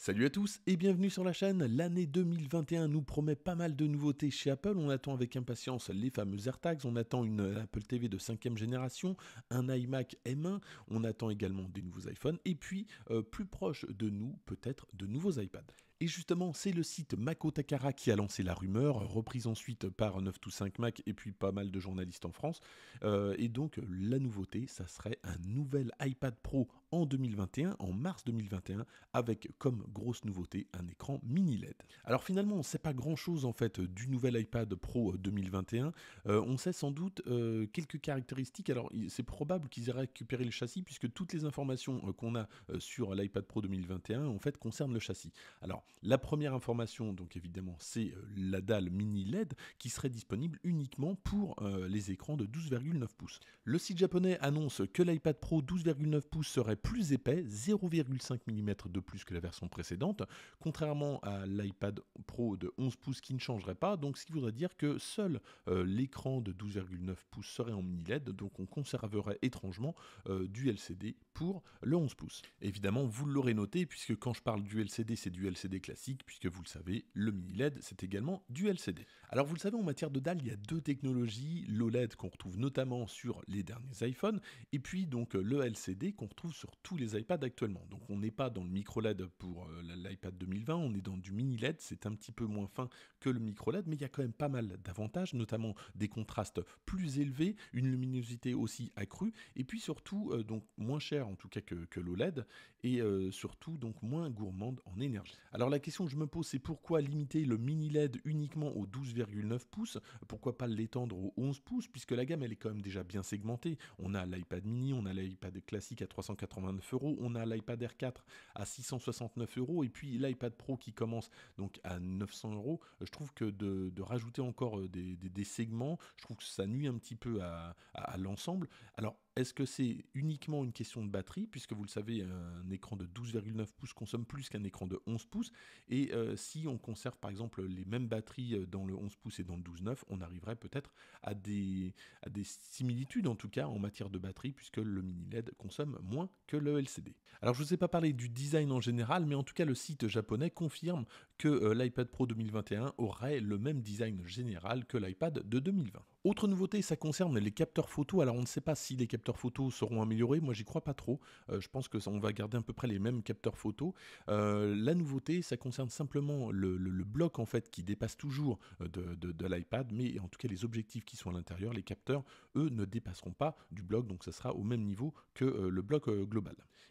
Salut à tous et bienvenue sur la chaîne. L'année 2021 nous promet pas mal de nouveautés chez Apple. On attend avec impatience les fameuses AirTags, on attend une Apple TV de 5 génération, un iMac M1, on attend également des nouveaux iPhones et puis euh, plus proche de nous, peut-être de nouveaux iPads. Et justement, c'est le site Mako Takara qui a lancé la rumeur, reprise ensuite par 9 to 5 Mac et puis pas mal de journalistes en France. Euh, et donc, la nouveauté, ça serait un nouvel iPad Pro en 2021, en mars 2021, avec comme grosse nouveauté un écran mini LED. Alors finalement, on ne sait pas grand-chose en fait du nouvel iPad Pro 2021. Euh, euh, on sait sans doute euh, quelques caractéristiques. Alors c'est probable qu'ils aient récupéré le châssis puisque toutes les informations qu'on a sur l'iPad Pro 2021 en fait concernent le châssis. Alors la première information, donc évidemment, c'est la dalle mini LED qui serait disponible uniquement pour les écrans de 12,9 pouces. Le site japonais annonce que l'iPad Pro 12,9 pouces serait plus épais, 0,5 mm de plus que la version précédente, contrairement à l'iPad Pro de 11 pouces qui ne changerait pas, donc ce qui voudrait dire que seul euh, l'écran de 12,9 pouces serait en mini LED, donc on conserverait étrangement euh, du LCD pour le 11 pouces. Évidemment, vous l'aurez noté, puisque quand je parle du LCD, c'est du LCD classique, puisque vous le savez, le mini LED, c'est également du LCD. Alors vous le savez, en matière de dalle, il y a deux technologies, l'OLED qu'on retrouve notamment sur les derniers iPhones, et puis donc le LCD qu'on retrouve sur tous les iPads actuellement. Donc on n'est pas dans le micro LED pour euh, l'iPad 2020, on est dans du mini LED, c'est un petit peu moins fin que le micro LED, mais il y a quand même pas mal d'avantages, notamment des contrastes plus élevés, une luminosité aussi accrue, et puis surtout euh, donc moins cher en tout cas que, l'OLED, et euh, surtout donc moins gourmande en énergie. Alors la question que je me pose, c'est pourquoi limiter le mini LED uniquement aux 12,9 pouces Pourquoi pas l'étendre aux 11 pouces, puisque la gamme elle est quand même déjà bien segmentée. On a l'iPad mini, on a l'iPad classique à 380 euros. On a l'iPad Air 4 à 669 euros et puis l'iPad Pro qui commence donc à 900 euros. Je trouve que de, rajouter encore euh, des, segments, je trouve que ça nuit un petit peu à, l'ensemble. Alors est-ce que c'est uniquement une question de batterie, puisque vous le savez, un écran de 12,9 pouces consomme plus qu'un écran de 11 pouces, et euh, si on conserve par exemple les mêmes batteries euh, dans le 11 pouces et dans le 12,9, on arriverait peut-être à des, à des similitudes en tout cas en matière de batterie, puisque le mini LED consomme moins le LCD. Alors je vous ai pas parlé du design en général, mais en tout cas le site japonais confirme que euh, l'iPad Pro 2021 aurait le même design général que l'iPad de 2020. Autre nouveauté, ça concerne les capteurs photo. Alors on ne sait pas si les capteurs photos seront améliorés, moi j'y crois pas trop. Euh, je pense que ça, on va garder à peu près les mêmes capteurs photo. Euh, la nouveauté, ça concerne simplement le, bloc en fait qui dépasse toujours de, de l'iPad, mais en tout cas les objectifs qui sont à l'intérieur, les capteurs, eux ne dépasseront pas du bloc, donc ça sera au même niveau que le bloc global.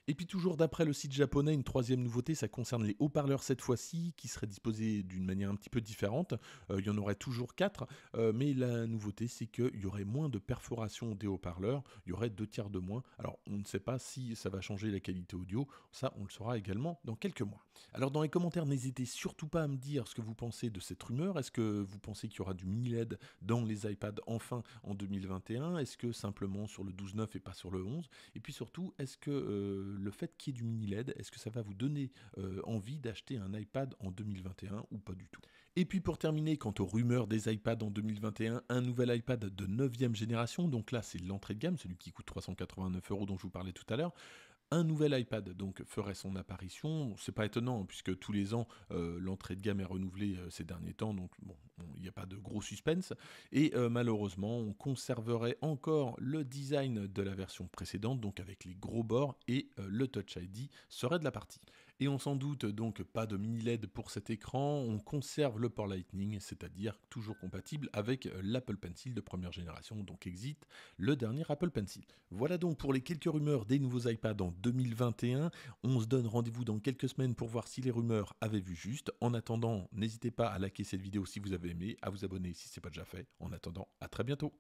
Et puis toujours d'après le site japonais, une troisième nouveauté, ça concerne les haut-parleurs cette fois-ci, qui seraient disposés d'une manière un petit peu différente. Euh, il y en aurait toujours quatre, euh, mais la nouveauté, c'est qu'il y aurait moins de perforations des haut-parleurs, il y aurait deux tiers de moins. Alors on ne sait pas si ça va changer la qualité audio, ça on le saura également dans quelques mois. Alors dans les commentaires, n'hésitez surtout pas à me dire ce que vous pensez de cette rumeur. Est-ce que vous pensez qu'il y aura du mini-LED dans les iPads enfin en 2021 Est-ce que simplement sur le 12-9 et pas sur le 11 Et puis surtout, est-ce que euh, le fait qu'il y ait du mini LED, est-ce que ça va vous donner euh, envie d'acheter un iPad en 2021 ou pas du tout Et puis pour terminer, quant aux rumeurs des iPads en 2021, un nouvel iPad de 9e génération, donc là c'est l'entrée de gamme, celui qui coûte 389 euros dont je vous parlais tout à l'heure, un nouvel iPad donc ferait son apparition. C'est pas étonnant hein, puisque tous les ans euh, l'entrée de gamme est renouvelée euh, ces derniers temps, donc bon, il n'y a pas de gros suspense. Et euh, malheureusement, on conserverait encore le design de la version précédente, donc avec les gros bords et le Touch ID serait de la partie. Et on s'en doute donc pas de mini LED pour cet écran, on conserve le port Lightning, c'est-à-dire toujours compatible avec euh, l'Apple Pencil de première génération, donc exit le dernier Apple Pencil. Voilà donc pour les quelques rumeurs des nouveaux iPads en 2021. On se donne rendez-vous dans quelques semaines pour voir si les rumeurs avaient vu juste. En attendant, n'hésitez pas à liker cette vidéo si vous avez aimé, à vous abonner si ce n'est pas déjà fait. En attendant, à très bientôt.